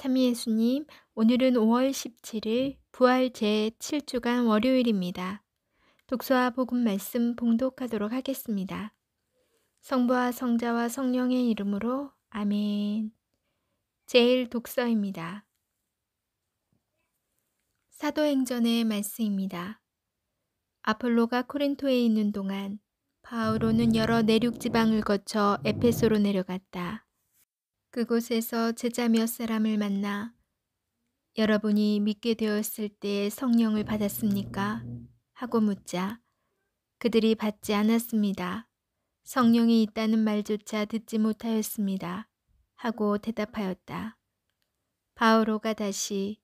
참미 예수님, 오늘은 5월 17일 부활 제7주간 월요일입니다. 독서와 복음 말씀 봉독하도록 하겠습니다. 성부와 성자와 성령의 이름으로 아멘. 제일 독서입니다. 사도행전의 말씀입니다. 아폴로가 코린토에 있는 동안 바울로는 여러 내륙 지방을 거쳐 에페소로 내려갔다. 그곳에서 제자 몇 사람을 만나 여러분이 믿게 되었을 때에 성령을 받았습니까? 하고 묻자 그들이 받지 않았습니다. 성령이 있다는 말조차 듣지 못하였습니다. 하고 대답하였다. 바오로가 다시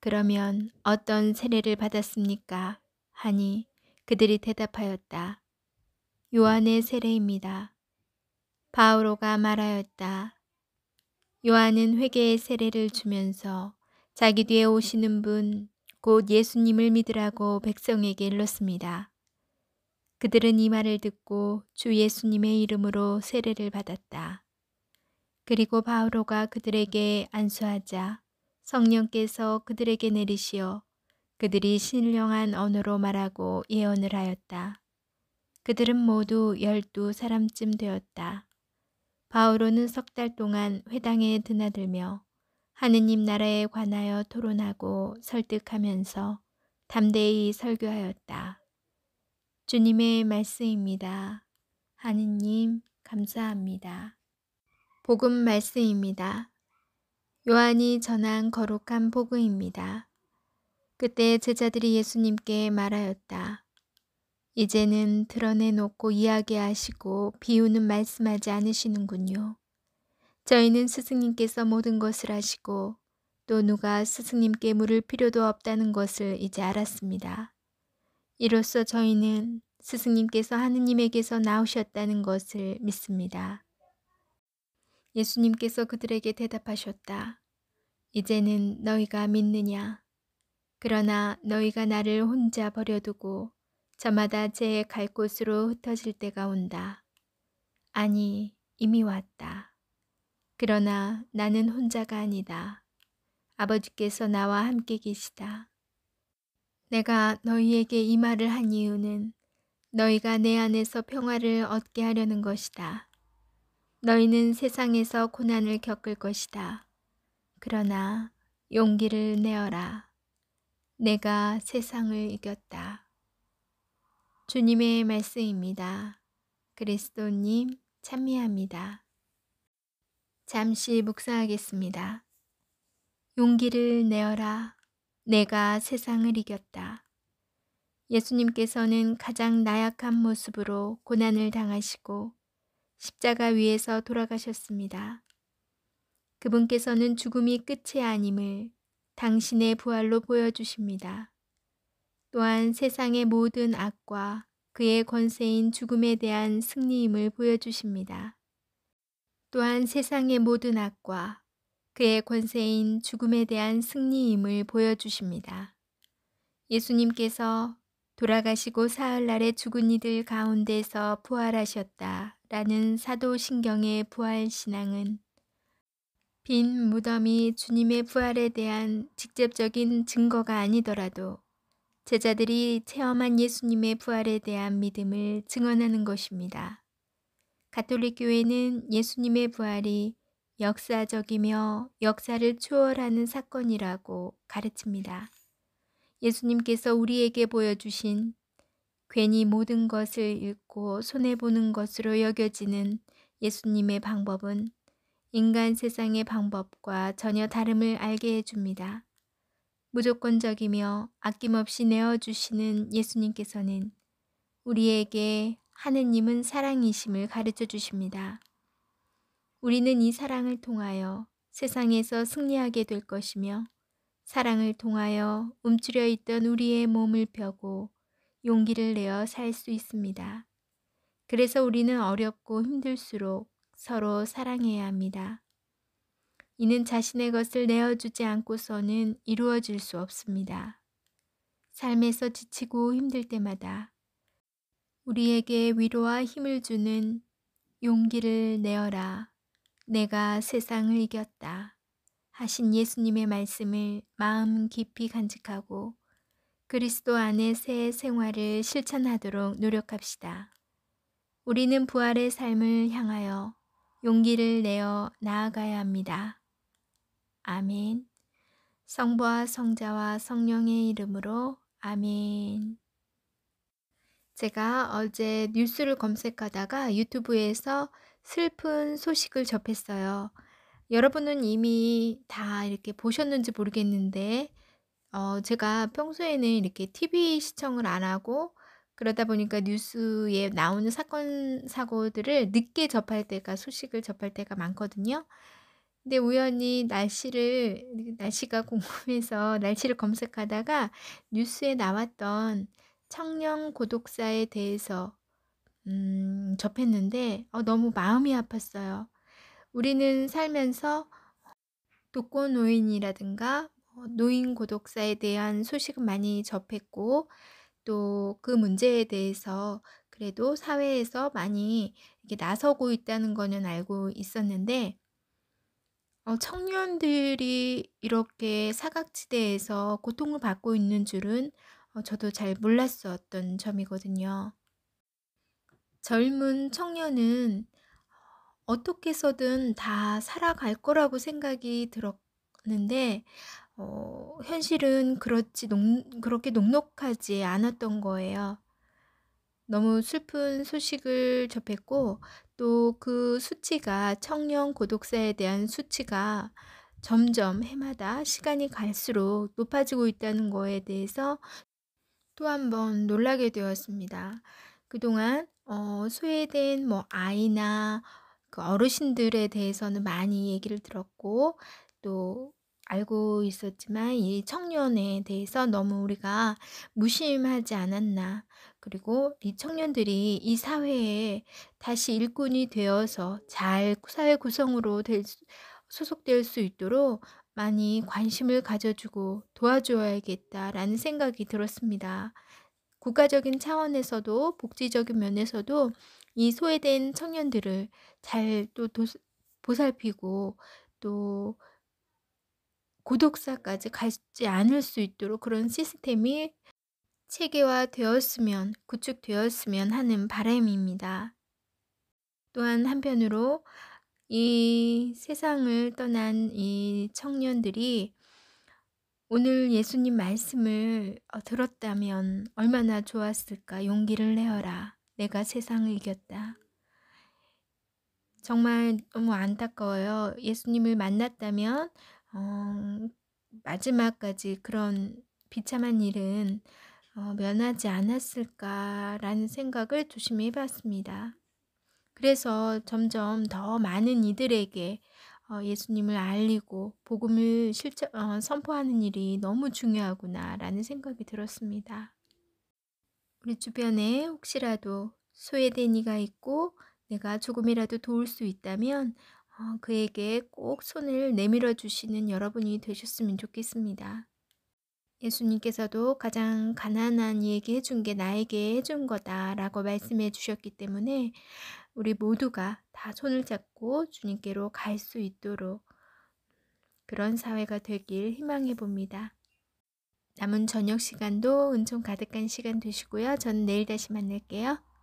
그러면 어떤 세례를 받았습니까? 하니 그들이 대답하였다. 요한의 세례입니다. 바오로가 말하였다. 요한은 회개의 세례를 주면서 자기 뒤에 오시는 분, 곧 예수님을 믿으라고 백성에게 일렀습니다. 그들은 이 말을 듣고 주 예수님의 이름으로 세례를 받았다. 그리고 바울로가 그들에게 안수하자 성령께서 그들에게 내리시어 그들이 신령한 언어로 말하고 예언을 하였다. 그들은 모두 열두 사람쯤 되었다. 바울로는석달 동안 회당에 드나들며 하느님 나라에 관하여 토론하고 설득하면서 담대히 설교하였다. 주님의 말씀입니다. 하느님 감사합니다. 복음 말씀입니다. 요한이 전한 거룩한 복음입니다. 그때 제자들이 예수님께 말하였다. 이제는 드러내놓고 이야기하시고 비유는 말씀하지 않으시는군요. 저희는 스승님께서 모든 것을 아시고 또 누가 스승님께 물을 필요도 없다는 것을 이제 알았습니다. 이로써 저희는 스승님께서 하느님에게서 나오셨다는 것을 믿습니다. 예수님께서 그들에게 대답하셨다. 이제는 너희가 믿느냐? 그러나 너희가 나를 혼자 버려두고 저마다 제 갈 곳으로 흩어질 때가 온다. 아니, 이미 왔다. 그러나 나는 혼자가 아니다. 아버지께서 나와 함께 계시다. 내가 너희에게 이 말을 한 이유는 너희가 내 안에서 평화를 얻게 하려는 것이다. 너희는 세상에서 고난을 겪을 것이다. 그러나 용기를 내어라. 내가 세상을 이겼다. 주님의 말씀입니다. 그리스도님 찬미합니다. 잠시 묵상하겠습니다. 용기를 내어라. 내가 세상을 이겼다. 예수님께서는 가장 나약한 모습으로 고난을 당하시고 십자가 위에서 돌아가셨습니다. 그분께서는 죽음이 끝이 아님을 당신의 부활로 보여주십니다. 또한 세상의 모든 악과 그의 권세인 죽음에 대한 승리임을 보여주십니다. 또한 세상의 모든 악과 그의 권세인 죽음에 대한 승리임을 보여주십니다. 예수님께서 돌아가시고 사흘날에 죽은 이들 가운데서 부활하셨다 라는 사도신경의 부활신앙은 빈 무덤이 주님의 부활에 대한 직접적인 증거가 아니더라도 제자들이 체험한 예수님의 부활에 대한 믿음을 증언하는 것입니다. 가톨릭 교회는 예수님의 부활이 역사적이며 역사를 초월하는 사건이라고 가르칩니다. 예수님께서 우리에게 보여주신 괜히 모든 것을 잃고 손해보는 것으로 여겨지는 예수님의 방법은 인간 세상의 방법과 전혀 다름을 알게 해줍니다. 무조건적이며 아낌없이 내어주시는 예수님께서는 우리에게 하느님은 사랑이심을 가르쳐 주십니다. 우리는 이 사랑을 통하여 세상에서 승리하게 될 것이며 사랑을 통하여 움츠려 있던 우리의 몸을 펴고 용기를 내어 살 수 있습니다. 그래서 우리는 어렵고 힘들수록 서로 사랑해야 합니다. 이는 자신의 것을 내어주지 않고서는 이루어질 수 없습니다. 삶에서 지치고 힘들 때마다 우리에게 위로와 힘을 주는 용기를 내어라. 내가 세상을 이겼다. 하신 예수님의 말씀을 마음 깊이 간직하고 그리스도 안의 새 생활을 실천하도록 노력합시다. 우리는 부활의 삶을 향하여 용기를 내어 나아가야 합니다. 아멘. 성부와 성자와 성령의 이름으로 아멘. 제가 어제 뉴스를 검색하다가 유튜브에서 슬픈 소식을 접했어요. 여러분은 이미 다 이렇게 보셨는지 모르겠는데, 어, 제가 평소에는 이렇게 TV 시청을 안 하고, 그러다 보니까 뉴스에 나오는 사건, 사고들을 늦게 접할 때가, 소식을 접할 때가 많거든요. 근데 우연히 날씨를 날씨가 궁금해서 날씨를 검색하다가 뉴스에 나왔던 청년 고독사에 대해서 음, 접했는데 어, 너무 마음이 아팠어요. 우리는 살면서 독거 노인이라든가 뭐 노인 고독사에 대한 소식은 많이 접했고 또 그 문제에 대해서 그래도 사회에서 많이 이게 나서고 있다는 거는 알고 있었는데 어, 청년들이 이렇게 사각지대에서 고통을 받고 있는 줄은 어, 저도 잘 몰랐었던 점이거든요. 젊은 청년은 어떻게 해든다 살아갈 거라고 생각이 들었는데 어 현실은 그렇지 녹 그렇게 녹록하지 않았던 거예요. 너무 슬픈 소식을 접했고 또그 수치가 청년 고독사에 대한 수치가 점점 해마다 시간이 갈수록 높아지고 있다는 거에 대해서 또 한번 놀라게 되었습니다. 그동안 어, 소외된 뭐 아이나 그 어르신들에 대해서는 많이 얘기를 들었고 또 알고 있었지만 이 청년에 대해서 너무 우리가 무심하지 않았나. 그리고 이 청년들이 이 사회에 다시 일꾼이 되어서 잘 사회 구성으로 될, 소속될 수 있도록 많이 관심을 가져주고 도와줘야겠다라는 생각이 들었습니다. 국가적인 차원에서도 복지적인 면에서도 이 소외된 청년들을 잘 또 보살피고 또 구독사까지 가지 않을 수 있도록 그런 시스템이 체계화되었으면 구축되었으면 하는 바람입니다. 또한 한편으로 이 세상을 떠난 이 청년들이 오늘 예수님 말씀을 어, 들었다면 얼마나 좋았을까 용기를 내어라 내가 세상을 이겼다 정말 너무 안타까워요 예수님을 만났다면 어, 마지막까지 그런 비참한 일은 어, 면하지 않았을까라는 생각을 조심히 해봤습니다. 그래서 점점 더 많은 이들에게 어, 예수님을 알리고 복음을 실천, 어, 선포하는 일이 너무 중요하구나라는 생각이 들었습니다. 우리 주변에 혹시라도 소외된 이가 있고 내가 조금이라도 도울 수 있다면 어, 그에게 꼭 손을 내밀어 주시는 여러분이 되셨으면 좋겠습니다. 예수님께서도 가장 가난한 이에게 해준 게 나에게 해준 거다 라고 말씀해 주셨기 때문에 우리 모두가 다 손을 잡고 주님께로 갈 수 있도록 그런 사회가 되길 희망해 봅니다. 남은 저녁 시간도 은총 가득한 시간 되시고요. 전 내일 다시 만날게요.